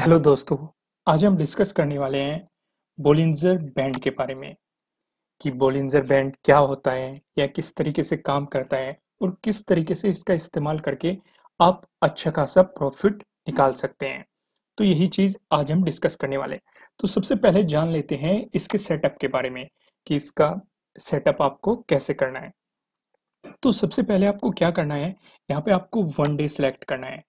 hello दोस्तों आज हम डिस्कस करने वाले हैं बोलिंजर बैंड के बारे में कि बोलिंजर बैंड क्या होता है या किस तरीके से काम करता है और किस तरीके से इसका इस्तेमाल करके आप अच्छा खासा प्रॉफिट निकाल सकते हैं तो यही चीज़ आज हम डिस्कस करने वाले तो सबसे पहले जान लेते हैं इसके सेटअप के बारे में कि इसका सेटअप आपको कैसे करना है तो सबसे पहले आपको क्या करना है यहाँ पे आपको वन डे सिलेक्ट करना है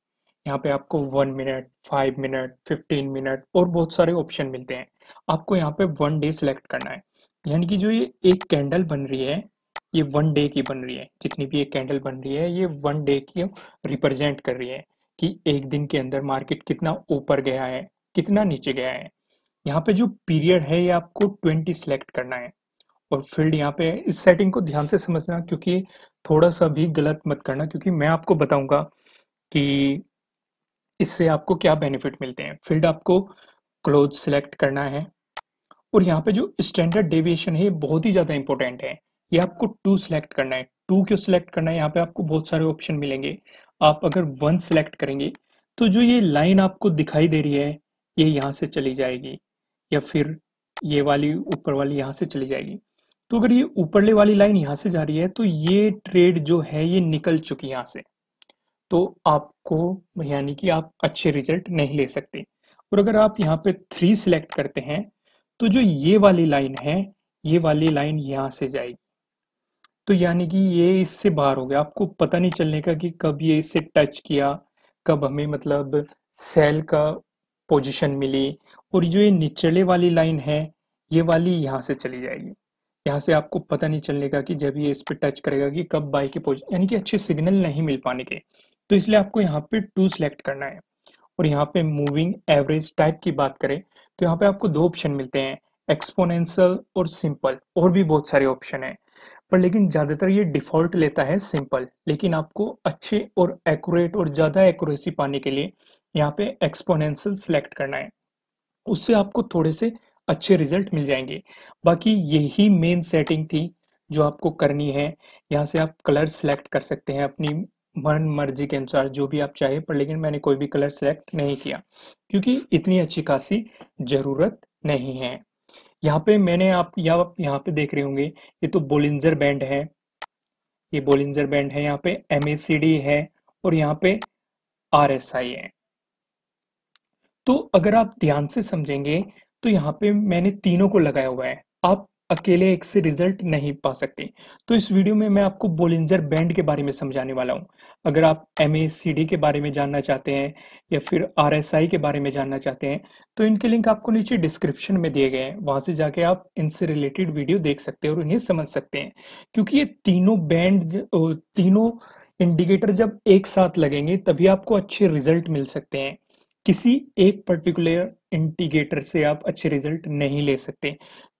यहाँ पे आपको one minute five minute fifteen minute और बहुत सारे ऑप्शन मिलते हैं आपको यहाँ पे वन डे सेलेक्ट करना है यानी कि जो ये एक कैंडल बन रही है ये वन डे की बन रही है जितनी भी एक कैंडल बन रही है ये वन डे की रिप्रेजेंट कर रही है कि एक दिन के अंदर मार्केट कितना ऊपर गया है कितना नीचे गया है यहाँ पे जो पीरियड है ये आपको ट्वेंटी सेलेक्ट करना है और फील्ड यहाँ पे इस सेटिंग को ध्यान से समझना क्योंकि थोड़ा सा भी गलत मत करना क्योंकि मैं आपको बताऊंगा कि इससे आपको क्या बेनिफिट मिलते हैं फील्ड आपको क्लोज सिलेक्ट करना है और यहाँ पे जो स्टैंडर्ड डेविएशन है बहुत ही ज़्यादा इंपॉर्टेंट है ये आपको टू सेलेक्ट करना है टू क्यों सिलेक्ट करना है यहाँ पे आपको बहुत सारे ऑप्शन मिलेंगे आप अगर वन सिलेक्ट करेंगे तो जो ये लाइन आपको दिखाई दे रही है ये यहाँ से चली जाएगी या फिर ये वाली ऊपर वाली यहाँ से चली जाएगी तो अगर ये ऊपरले वाली लाइन यहाँ से जा रही है तो ये ट्रेड जो है ये निकल चुकी यहाँ से तो आपको यानी कि आप अच्छे रिजल्ट नहीं ले सकते और अगर आप यहाँ पे थ्री सिलेक्ट करते हैं तो जो ये वाली लाइन है ये वाली लाइन यहाँ से जाएगी तो यानी कि ये इससे बाहर हो गया आपको पता नहीं चलने का कि कब ये इससे टच किया कब हमें मतलब सेल का पोजीशन मिली और जो ये निचले वाली लाइन है ये वाली यहाँ से चली जाएगी यहाँ से आपको पता नहीं चलने का कि जब ये इस पर टच करेगा कि कब बाई की पोजिशन यानी कि अच्छे सिग्नल नहीं मिल पाने के तो इसलिए आपको यहाँ पे टू सिलेक्ट करना है और यहाँ पे मूविंग एवरेज टाइप की बात करें तो यहाँ पे आपको दो ऑप्शन मिलते हैं एक्सपोनेंशियल और सिंपल और भी बहुत सारे ऑप्शन हैं पर लेकिन ज़्यादातर ये डिफ़ॉल्ट लेता है सिंपल लेकिन आपको अच्छे और एक्यूरेट और ज़्यादा एक्यूरेसी पाने के लिए यहाँ पे एक्सपोनेंशियल सिलेक्ट करना है उससे आपको थोड़े से अच्छे रिजल्ट मिल जाएंगे बाकी यही मेन सेटिंग थी जो आपको करनी है यहाँ से आप कलर सेलेक्ट कर सकते हैं अपनी मन मर्जी के अनुसार जो भी आप चाहे पर लेकिन मैंने कोई भी कलर सेलेक्ट नहीं किया क्योंकि इतनी अच्छी खासी ज़रूरत नहीं है यहाँ पे मैंने आप या आप यहाँ पे देख रहे होंगे ये तो बोलिंजर बैंड है ये बोलिंजर बैंड है यहाँ पे एम है और यहाँ पे आर है तो अगर आप ध्यान से समझेंगे तो यहाँ पे मैंने तीनों को लगाया हुआ है आप अकेले एक से रिजल्ट नहीं पा सकते तो इस वीडियो में मैं आपको बोलिंजर बैंड के बारे में समझाने वाला हूँ अगर आप एम के बारे में जानना चाहते हैं या फिर आर के बारे में जानना चाहते हैं तो इनके लिंक आपको नीचे डिस्क्रिप्शन में दिए गए हैं वहां से जाके आप इनसे रिलेटेड वीडियो देख सकते हैं और इन्हें समझ सकते हैं क्योंकि ये तीनों बैंड तीनों इंडिकेटर जब एक साथ लगेंगे तभी आपको अच्छे रिजल्ट मिल सकते हैं किसी एक पर्टिकुलर इंडिकेटर से आप अच्छे रिजल्ट नहीं ले सकते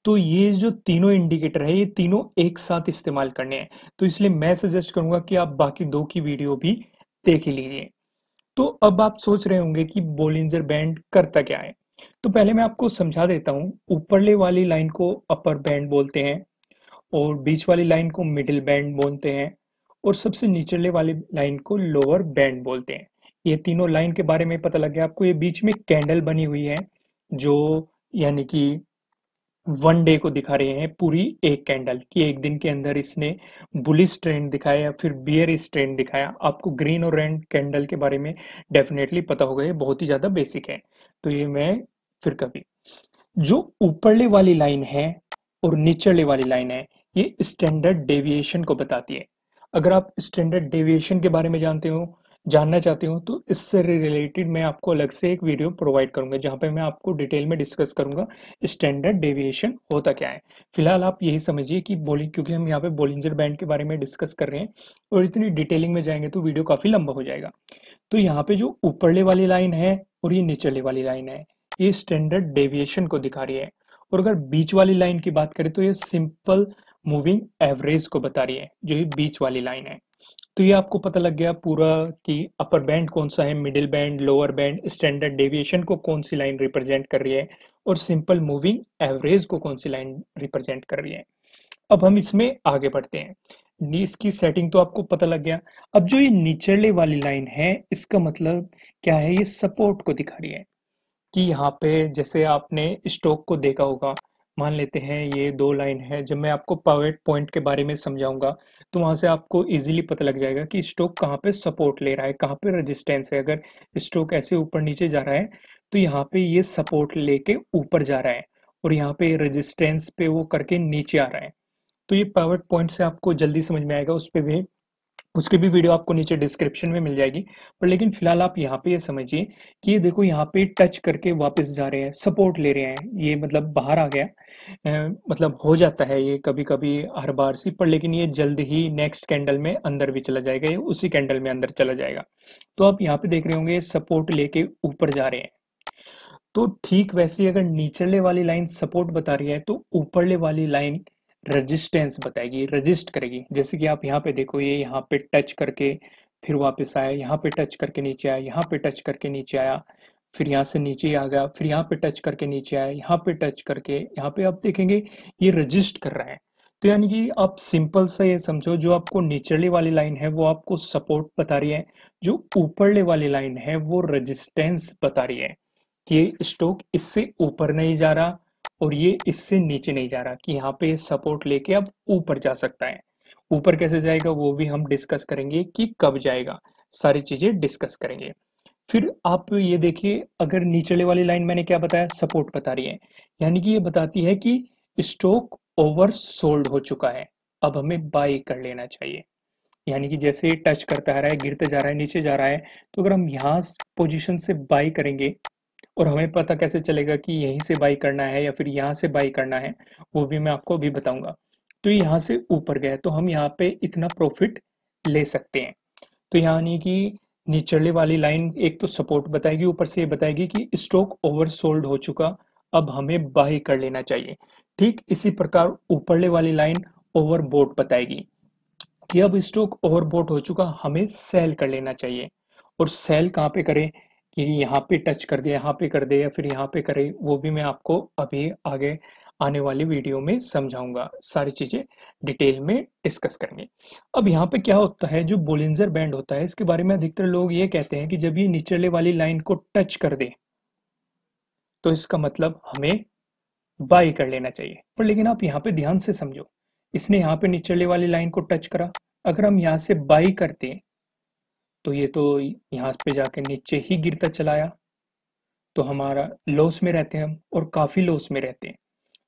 तो ये जो तीनों इंडिकेटर है ये तीनों एक साथ इस्तेमाल करने हैं तो इसलिए मैं सजेस्ट करूंगा कि आप बाकी दो की वीडियो भी देख लीजिए तो अब आप सोच रहे होंगे कि बोलिंजर बैंड करता क्या है तो पहले मैं आपको समझा देता हूं ऊपरले वाली लाइन को अपर बैंड बोलते हैं और बीच वाली लाइन को मिडिल बैंड बोलते हैं और सबसे निचले वाली लाइन को लोअर बैंड बोलते हैं ये तीनों लाइन के बारे में पता लग गया आपको ये बीच में कैंडल बनी हुई है जो यानी कि वन डे को दिखा रहे हैं पूरी एक कैंडल कि एक दिन के अंदर इसने बुलिस ट्रेंड दिखाया फिर बियर ट्रेंड दिखाया आपको ग्रीन और रेड कैंडल के बारे में डेफिनेटली पता होगा ये बहुत ही ज़्यादा बेसिक है तो ये मैं फिर कभी जो ऊपरले वाली लाइन है और निचले वाली लाइन है ये स्टैंडर्ड डेविएशन को बताती है अगर आप स्टैंडर्ड डेविएशन के बारे में जानते हो जानना चाहती हूँ तो इससे रिलेटेड मैं आपको अलग से एक वीडियो प्रोवाइड करूंगा जहां पे मैं आपको डिटेल में डिस्कस करूंगा स्टैंडर्ड डेविएशन होता क्या है फिलहाल आप यही समझिए कि बोलिंग क्योंकि हम यहाँ पे बोलिंजर बैंड के बारे में डिस्कस कर रहे हैं और इतनी डिटेलिंग में जाएंगे तो वीडियो काफ़ी लंबा हो जाएगा तो यहाँ पे जो ऊपरले वाली लाइन है और ये निचले वाली लाइन है ये स्टैंडर्ड डेविएशन को दिखा रही है और अगर बीच वाली लाइन की बात करें तो ये सिंपल मूविंग एवरेज को बता रही है जो ये बीच वाली लाइन है तो ये आपको पता लग गया पूरा कि अपर बैंड कौन सा है middle band lower band standard deviation को कौन सी लाइन रिप्रेजेंट कर रही है और सिंपल मूविंग एवरेज को कौन सी लाइन रिप्रेजेंट कर रही है अब हम इसमें आगे बढ़ते हैं नीस की सेटिंग तो आपको पता लग गया अब जो ये नीचरले वाली लाइन है इसका मतलब क्या है ये सपोर्ट को दिखा रही है कि यहाँ पे जैसे आपने स्टोक को देखा होगा मान लेते हैं ये दो लाइन है जब मैं आपको पावेट पॉइंट के बारे में समझाऊंगा तो वहां से आपको इजीली पता लग जाएगा कि स्टॉक कहाँ पे सपोर्ट ले रहा है कहाँ पे रेजिस्टेंस है अगर स्टॉक ऐसे ऊपर नीचे जा रहा है तो यहाँ पे ये सपोर्ट लेके ऊपर जा रहा है और यहाँ पे रजिस्टेंस पे वो करके नीचे आ रहा है तो ये पावेट पॉइंट से आपको जल्दी समझ में आएगा उस पर भी उसकी भी वीडियो आपको नीचे डिस्क्रिप्शन में मिल जाएगी पर लेकिन फिलहाल आप यहाँ पे ये यह समझिए कि ये देखो यहाँ पे टच करके वापस जा रहे हैं सपोर्ट ले रहे हैं ये मतलब बाहर आ गया ए, मतलब हो जाता है ये कभी कभी हर बार सी पर लेकिन ये जल्द ही नेक्स्ट कैंडल में अंदर भी चला जाएगा ये उसी कैंडल में अंदर चला जाएगा तो आप यहाँ पे देख रहे होंगे सपोर्ट लेके ऊपर जा रहे हैं तो ठीक वैसे अगर नीचले वाली लाइन सपोर्ट बता रही है तो ऊपरले वाली लाइन रजिस्टेंस बताएगी रजिस्ट करेगी जैसे कि आप यहाँ पे देखो ये यहाँ पे टच करके फिर वापस आया यहाँ पे टच करके नीचे आया यहाँ पे टच करके नीचे आया फिर यहाँ से नीचे आ गया फिर यहाँ पे टच करके नीचे आया यहाँ पे टच करके यहाँ पे आप देखेंगे ये रजिस्ट कर रहा है तो यानी कि आप सिंपल सा ये समझो जो आपको निचले वाली लाइन है वो आपको सपोर्ट बता रही है जो ऊपरले वाली लाइन है वो रजिस्टेंस बता रही है कि स्टॉक इससे ऊपर नहीं जा रहा और ये इससे नीचे नहीं जा रहा कि यहाँ पे सपोर्ट लेके अब ऊपर जा सकता है ऊपर कैसे जाएगा वो भी हम डिस्कस करेंगे कि कब जाएगा सारी चीजें डिस्कस करेंगे फिर आप ये देखिए अगर नीचे वाली लाइन मैंने क्या बताया सपोर्ट बता रही है यानी कि ये बताती है कि स्टॉक ओवर सोल्ड हो चुका है अब हमें बाय कर लेना चाहिए यानी कि जैसे टच करता रहा है गिरते जा रहा है नीचे जा रहा है तो अगर हम यहाँ पोजीशन से बाई करेंगे और हमें पता कैसे चलेगा कि यहीं से बाई करना है या फिर यहाँ से बाई करना है वो भी मैं आपको अभी बताऊंगा तो यहाँ से ऊपर गया तो हम यहाँ पे इतना प्रॉफिट ले सकते हैं तो यानी कि निचले वाली लाइन एक तो सपोर्ट बताएगी ऊपर से बताएगी कि स्टॉक ओवरसोल्ड हो चुका अब हमें बाई कर लेना चाहिए ठीक इसी प्रकार ऊपरले वाली लाइन ओवरबोट बताएगी कि अब स्टॉक ओवरबोट हो चुका हमें सेल कर लेना चाहिए और सेल कहाँ पे करें कि यहाँ पे टच कर दे यहाँ पे कर दे या फिर यहाँ पे करे वो भी मैं आपको अभी आगे आने वाली वीडियो में समझाऊंगा सारी चीज़ें डिटेल में डिस्कस करेंगे अब यहाँ पे क्या होता है जो बोलिंजर बैंड होता है इसके बारे में अधिकतर लोग ये कहते हैं कि जब ये निचले वाली लाइन को टच कर दे तो इसका मतलब हमें बाई कर लेना चाहिए पर लेकिन आप यहाँ पे ध्यान से समझो इसने यहाँ पे निचले वाली लाइन को टच करा अगर हम यहाँ से बाई करते तो ये तो यहाँ पे जाके नीचे ही गिरता चलाया तो हमारा लॉस में रहते हैं हम और काफ़ी लॉस में रहते हैं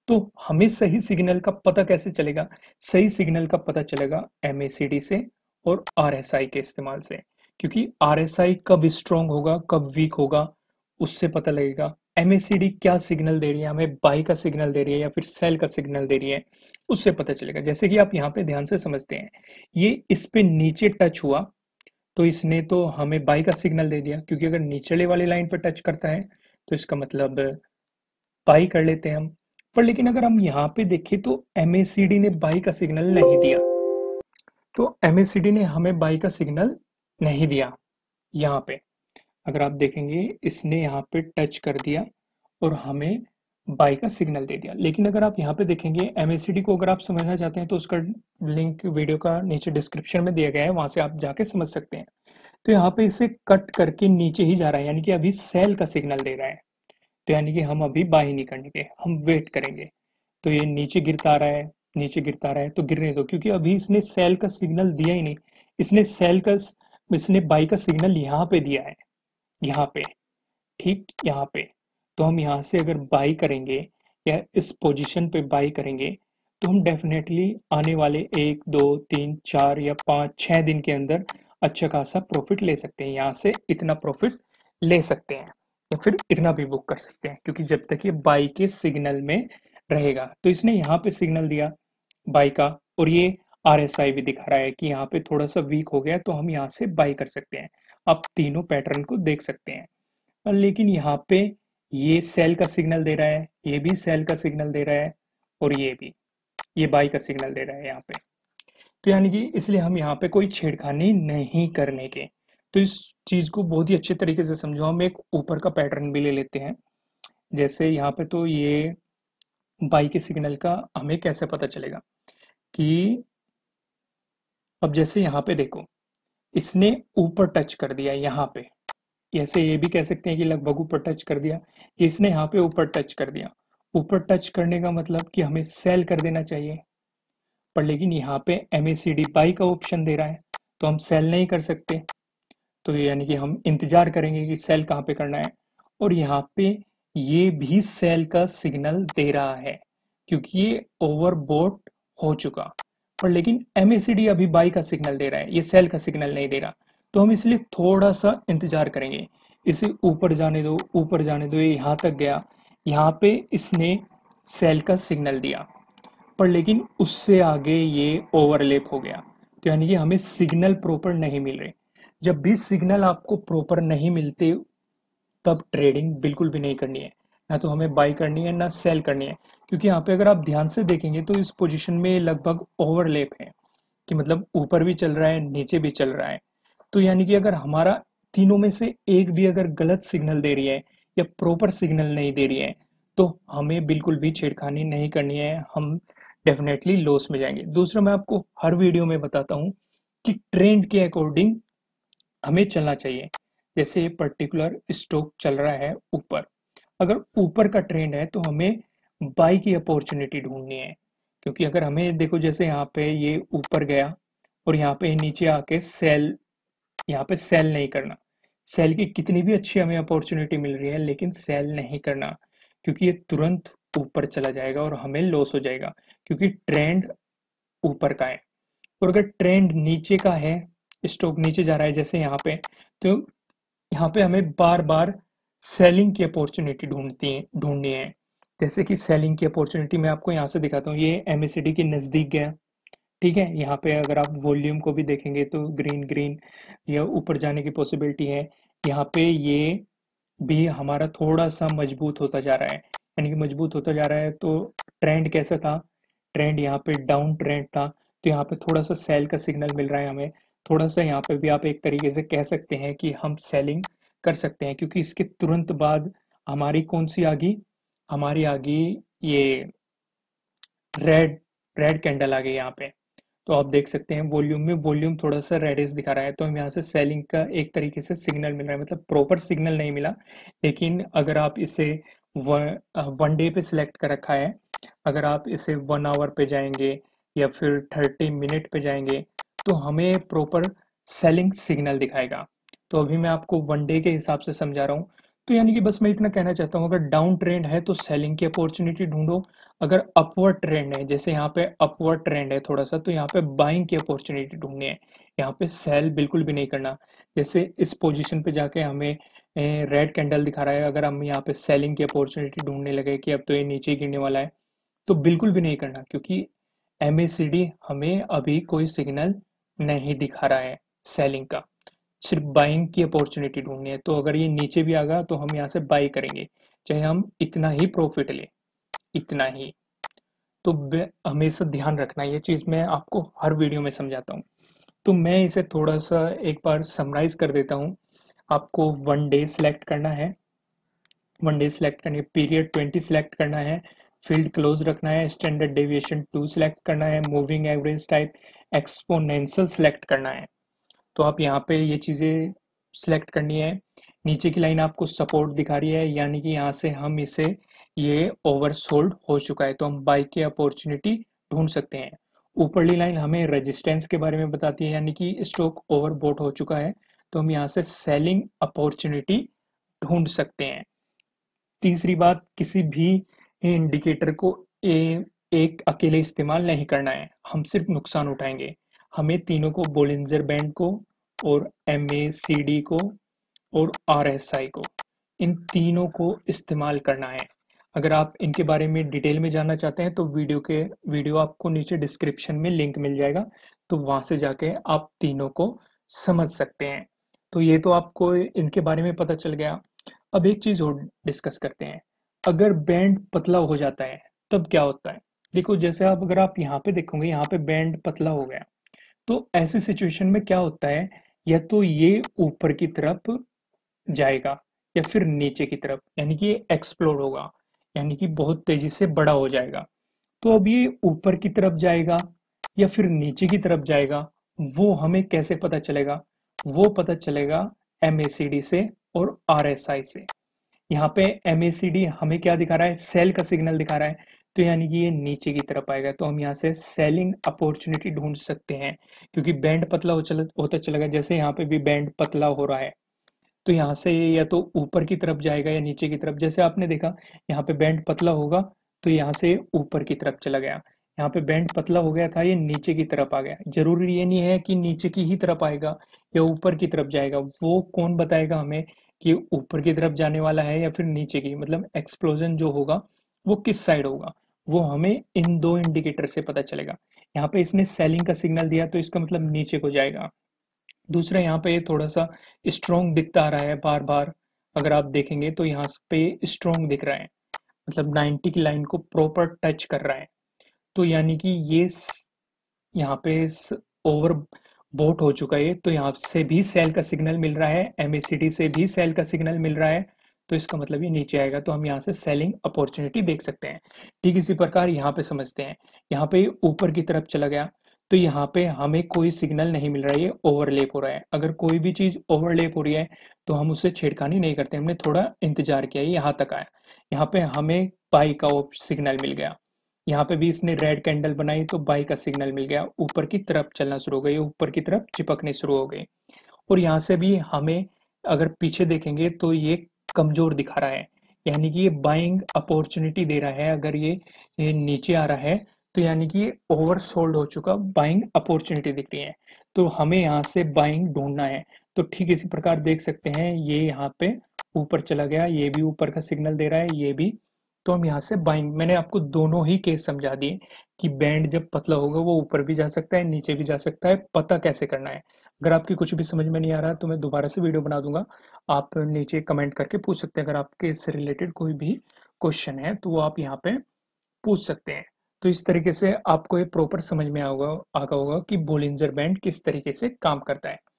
तो हमें सही सिग्नल का पता कैसे चलेगा सही सिग्नल का पता चलेगा एम से और आर के इस्तेमाल से क्योंकि आर कब स्ट्रोंग होगा कब वीक होगा उससे पता लगेगा एम क्या सिग्नल दे रही है हमें बाई का सिग्नल दे रही है या फिर सेल का सिग्नल दे रही है उससे पता चलेगा जैसे कि आप यहाँ पे ध्यान से समझते हैं ये इस पे नीचे टच हुआ तो इसने तो हमें बाई का सिग्नल दे दिया क्योंकि अगर निचले वाली लाइन पर टच करता है तो इसका मतलब बाई कर लेते हैं हम पर लेकिन अगर हम यहाँ पे देखें तो एम ने बाई का सिग्नल नहीं दिया तो एम ने हमें बाई का सिग्नल नहीं दिया यहाँ पे अगर आप देखेंगे इसने यहाँ पे टच कर दिया और हमें बाई का सिग्नल दे दिया लेकिन अगर आप यहाँ पे देखेंगे एम को अगर आप समझना चाहते हैं तो उसका लिंक वीडियो का नीचे डिस्क्रिप्शन में दिया गया है वहां से आप जाके समझ सकते हैं तो यहाँ पे इसे कट करके नीचे ही जा रहा है यानी कि अभी सेल का सिग्नल दे रहा है तो यानी कि हम अभी बाई नहीं करेंगे हम वेट करेंगे तो ये नीचे गिरता रहा है नीचे गिरता रहा है तो गिरने दो क्योंकि अभी इसने सेल का सिग्नल दिया ही नहीं इसने सेल का इसने बाई का सिग्नल यहाँ पे दिया है यहाँ पे ठीक यहाँ पे तो हम यहाँ से अगर बाई करेंगे या इस पोजीशन पे बाई करेंगे तो हम डेफिनेटली आने वाले एक दो तीन चार या पाँच छः दिन के अंदर अच्छा खासा प्रॉफिट ले सकते हैं यहाँ से इतना प्रॉफिट ले सकते हैं या फिर इतना भी बुक कर सकते हैं क्योंकि जब तक ये बाई के सिग्नल में रहेगा तो इसने यहाँ पे सिग्नल दिया बाई का और ये आर भी दिखा रहा है कि यहाँ पे थोड़ा सा वीक हो गया तो हम यहाँ से बाई कर सकते हैं आप तीनों पैटर्न को देख सकते हैं लेकिन यहाँ पे ये सेल का सिग्नल दे रहा है ये भी सेल का सिग्नल दे रहा है और ये भी ये बाई का सिग्नल दे रहा है यहाँ पे तो यानी कि इसलिए हम यहाँ पे कोई छेड़खानी नहीं करने के तो इस चीज़ को बहुत ही अच्छे तरीके से समझो हम एक ऊपर का पैटर्न भी ले लेते हैं जैसे यहाँ पे तो ये बाई के सिग्नल का हमें कैसे पता चलेगा कि अब जैसे यहाँ पे देखो इसने ऊपर टच कर दिया यहाँ पे ऐसे ये भी कह सकते हैं कि लगभग ऊपर टच कर दिया इसने यहाँ पे ऊपर टच कर दिया ऊपर टच करने का मतलब कि हमें सेल कर देना चाहिए पर लेकिन यहाँ पे एम ए सी डी बाई का ऑप्शन दे रहा है तो हम सेल नहीं कर सकते तो यानी कि हम इंतजार करेंगे कि सेल कहाँ पे करना है और यहाँ पे ये भी सेल का सिग्नल दे रहा है क्योंकि ये ओवरबोट हो चुका पर लेकिन एम ए अभी बाई का सिग्नल दे रहा है ये सेल का सिग्नल नहीं दे रहा तो हम इसलिए थोड़ा सा इंतजार करेंगे इसे ऊपर जाने दो ऊपर जाने दो ये यहाँ तक गया यहाँ पे इसने सेल का सिग्नल दिया पर लेकिन उससे आगे ये ओवरलेप हो गया तो यानी कि हमें सिग्नल प्रॉपर नहीं मिल रहे जब भी सिग्नल आपको प्रॉपर नहीं मिलते तब ट्रेडिंग बिल्कुल भी नहीं करनी है ना तो हमें बाई करनी है ना सेल करनी है क्योंकि यहाँ पे अगर आप ध्यान से देखेंगे तो इस पोजिशन में लगभग ओवरलेप है कि मतलब ऊपर भी चल रहा है नीचे भी चल रहा है तो यानी कि अगर हमारा तीनों में से एक भी अगर गलत सिग्नल दे रही है या प्रॉपर सिग्नल नहीं दे रही है तो हमें बिल्कुल भी छेड़खानी नहीं करनी है हम डेफिनेटली लॉस में जाएंगे दूसरा मैं आपको हर वीडियो में बताता हूँ कि ट्रेंड के अकॉर्डिंग हमें चलना चाहिए जैसे पर्टिकुलर स्टॉक चल रहा है ऊपर अगर ऊपर का ट्रेंड है तो हमें बाई की अपॉर्चुनिटी ढूंढनी है क्योंकि अगर हमें देखो जैसे यहाँ पे ये ऊपर गया और यहाँ पे नीचे आके सेल यहाँ पे सेल नहीं करना सेल की कितनी भी अच्छी हमें अपॉर्चुनिटी मिल रही है लेकिन सेल नहीं करना क्योंकि ये तुरंत ऊपर चला जाएगा और हमें लॉस हो जाएगा क्योंकि ट्रेंड ऊपर का है और अगर ट्रेंड नीचे का है स्टॉक नीचे जा रहा है जैसे यहाँ पे तो यहाँ पे हमें बार बार सेलिंग की अपॉर्चुनिटी ढूंढती है ढूंढनी है जैसे कि सेलिंग की अपॉर्चुनिटी मैं आपको यहाँ से दिखाता हूँ ये एम के नज़दीक गया ठीक है यहाँ पे अगर आप वॉल्यूम को भी देखेंगे तो ग्रीन ग्रीन या ऊपर जाने की पॉसिबिलिटी है यहाँ पे ये भी हमारा थोड़ा सा मजबूत होता जा रहा है यानी कि मजबूत होता जा रहा है तो ट्रेंड कैसा था ट्रेंड यहाँ पे डाउन ट्रेंड था तो यहाँ पे थोड़ा सा सेल का सिग्नल मिल रहा है हमें थोड़ा सा यहाँ पे भी आप एक तरीके से कह सकते हैं कि हम सेलिंग कर सकते हैं क्योंकि इसके तुरंत बाद हमारी कौन सी आ गई हमारी आ गई ये रेड रेड कैंडल आ गई यहाँ पे तो आप देख सकते हैं वॉल्यूम में वॉल्यूम थोड़ा सा रेडिस दिखा रहा है तो हम यहाँ से सेलिंग का एक तरीके से सिग्नल मिल रहा है मतलब प्रॉपर सिग्नल नहीं मिला लेकिन अगर आप इसे वन डे पे सिलेक्ट कर रखा है अगर आप इसे वन आवर पे जाएंगे या फिर थर्टी मिनट पे जाएंगे तो हमें प्रॉपर सेलिंग सिग्नल दिखाएगा तो अभी मैं आपको वन डे के हिसाब से समझा रहा हूँ तो यानी कि बस मैं इतना कहना चाहता हूँ अगर डाउन ट्रेंड है तो सेलिंग की अपॉर्चुनिटी ढूंढो अगर अपवर्ड ट्रेंड है जैसे यहाँ पे अपवर्ड ट्रेंड है थोड़ा सा तो यहाँ पे बाइंग की अपॉर्चुनिटी ढूंढनी है यहाँ पे सेल बिल्कुल भी नहीं करना जैसे इस पोजीशन पे जाके हमें रेड कैंडल दिखा रहा है अगर हम यहाँ पे सेलिंग की अपॉर्चुनिटी ढूंढने लगे कि अब तो ये नीचे गिरने वाला है तो बिल्कुल भी नहीं करना क्योंकि एम हमें अभी कोई सिग्नल नहीं दिखा रहा है सेलिंग का सिर्फ बाइंग की अपॉर्चुनिटी ढूंढनी है तो अगर ये नीचे भी आ गया तो हम यहाँ से बाई करेंगे चाहे हम इतना ही प्रॉफिट लें इतना ही तो हमेशा ध्यान रखना ये चीज़ मैं आपको हर वीडियो में समझाता हूँ तो मैं इसे थोड़ा सा एक बार समराइज कर देता हूँ आपको वन डे सिलेक्ट करना है वन डे सिलेक्ट करना है पीरियड ट्वेंटी सिलेक्ट करना है फील्ड क्लोज रखना है स्टैंडर्ड डेविएशन टू सिलेक्ट करना है moving average type exponential select करना है तो आप यहाँ पे ये चीज़ें सिलेक्ट करनी है नीचे की लाइन आपको सपोर्ट दिखा रही है यानी कि यहाँ से हम इसे ये ओवरसोल्ड हो चुका है तो हम बाई की अपॉर्चुनिटी ढूंढ सकते हैं ऊपरली लाइन हमें रेजिस्टेंस के बारे में बताती है यानी कि स्टॉक ओवरबोट हो चुका है तो हम यहाँ से सेलिंग अपॉर्चुनिटी ढूंढ सकते हैं तीसरी बात किसी भी इंडिकेटर को ए, एक अकेले इस्तेमाल नहीं करना है हम सिर्फ नुकसान उठाएंगे हमें तीनों को बोलेंजर बैंड को और एम को और आर को इन तीनों को इस्तेमाल करना है अगर आप इनके बारे में डिटेल में जानना चाहते हैं तो वीडियो के वीडियो आपको नीचे डिस्क्रिप्शन में लिंक मिल जाएगा तो वहां से जाके आप तीनों को समझ सकते हैं तो ये तो आपको इनके बारे में पता चल गया अब एक चीज़ और डिस्कस करते हैं अगर बैंड पतला हो जाता है तब क्या होता है देखो जैसे आप अगर आप यहाँ पे देखोगे यहाँ पे बैंड पतला हो गया तो ऐसी सिचुएशन में क्या होता है या तो ये ऊपर की तरफ जाएगा या फिर नीचे की तरफ यानी कि ये एक्सप्लोर होगा यानी कि बहुत तेजी से बड़ा हो जाएगा तो अब ये ऊपर की तरफ जाएगा या फिर नीचे की तरफ जाएगा वो हमें कैसे पता चलेगा वो पता चलेगा एम से और आर से यहाँ पे एम हमें क्या दिखा रहा है सेल का सिग्नल दिखा रहा है तो यानी कि ये नीचे की तरफ आएगा तो हम यहाँ से सेलिंग अपॉर्चुनिटी ढूंढ सकते हैं क्योंकि बैंड पतला हो चल होता चलेगा जैसे यहाँ पे भी बैंड पतला हो रहा है तो यहाँ से या तो ऊपर की तरफ जाएगा या नीचे की तरफ जैसे आपने देखा यहाँ पे बैंड पतला होगा तो यहाँ से ऊपर की तरफ चला गया यहाँ पे बैंड पतला हो गया था ये नीचे की तरफ आ गया जरूरी ये नहीं है कि नीचे की ही तरफ आएगा या ऊपर की तरफ जाएगा वो कौन बताएगा हमें कि ऊपर की तरफ जाने वाला है या फिर नीचे की मतलब एक्सप्लोजन जो होगा वो किस साइड होगा वो हमें इन दो इंडिकेटर से पता चलेगा यहाँ पे इसने सेलिंग का सिग्नल दिया तो इसका मतलब नीचे को जाएगा दूसरा यहाँ पे थोड़ा सा स्ट्रोंग दिखता आ रहा है बार बार अगर आप देखेंगे तो यहाँ पे स्ट्रोंग दिख रहा है मतलब 90 की लाइन को प्रॉपर टच कर रहा है तो यानी कि ये यहाँ पे ओवर बोट हो चुका है तो यहाँ से भी सेल का सिग्नल मिल रहा है एम से भी सेल का सिग्नल मिल रहा है तो इसका मतलब ये नीचे आएगा तो हम यहाँ से सेलिंग अपॉर्चुनिटी देख सकते हैं ठीक इसी प्रकार यहाँ पे समझते हैं यहाँ पे ऊपर की तरफ चला गया तो यहाँ पे हमें कोई सिग्नल नहीं मिल रहा है ये ओवरलेप हो रहा है अगर कोई भी चीज़ ओवरलेप हो रही है तो हम उससे छेड़खानी नहीं करते हमने थोड़ा इंतजार किया यहाँ तक आया यहाँ पे हमें बाई का सिग्नल मिल गया यहाँ पे भी इसने रेड कैंडल बनाई तो बाई का सिग्नल मिल गया ऊपर की तरफ चलना शुरू हो गई ऊपर की तरफ चिपकने शुरू हो गई और यहाँ से भी हमें अगर पीछे देखेंगे तो ये कमजोर दिखा रहा है यानी कि ये बाइंग अपॉर्चुनिटी दे रहा है अगर ये, ये नीचे आ रहा है तो यानी कि ओवर सोल्ड हो चुका बाइंग अपॉर्चुनिटी दिख रही है तो हमें यहाँ से बाइंग ढूंढना है तो ठीक इसी प्रकार देख सकते हैं ये यहाँ पे ऊपर चला गया ये भी ऊपर का सिग्नल दे रहा है ये भी तो हम यहाँ से बाइंग मैंने आपको दोनों ही केस समझा दिए कि बैंड जब पतला होगा वो ऊपर भी जा सकता है नीचे भी जा सकता है पता कैसे करना है अगर आपकी कुछ भी समझ में नहीं आ रहा तो मैं दोबारा से वीडियो बना दूंगा आप नीचे कमेंट करके पूछ सकते हैं अगर आपके इससे रिलेटेड कोई भी क्वेश्चन है तो वो आप यहाँ पे पूछ सकते हैं तो इस तरीके से आपको ये प्रॉपर समझ में आगा होगा कि बोलिंजर बैंड किस तरीके से काम करता है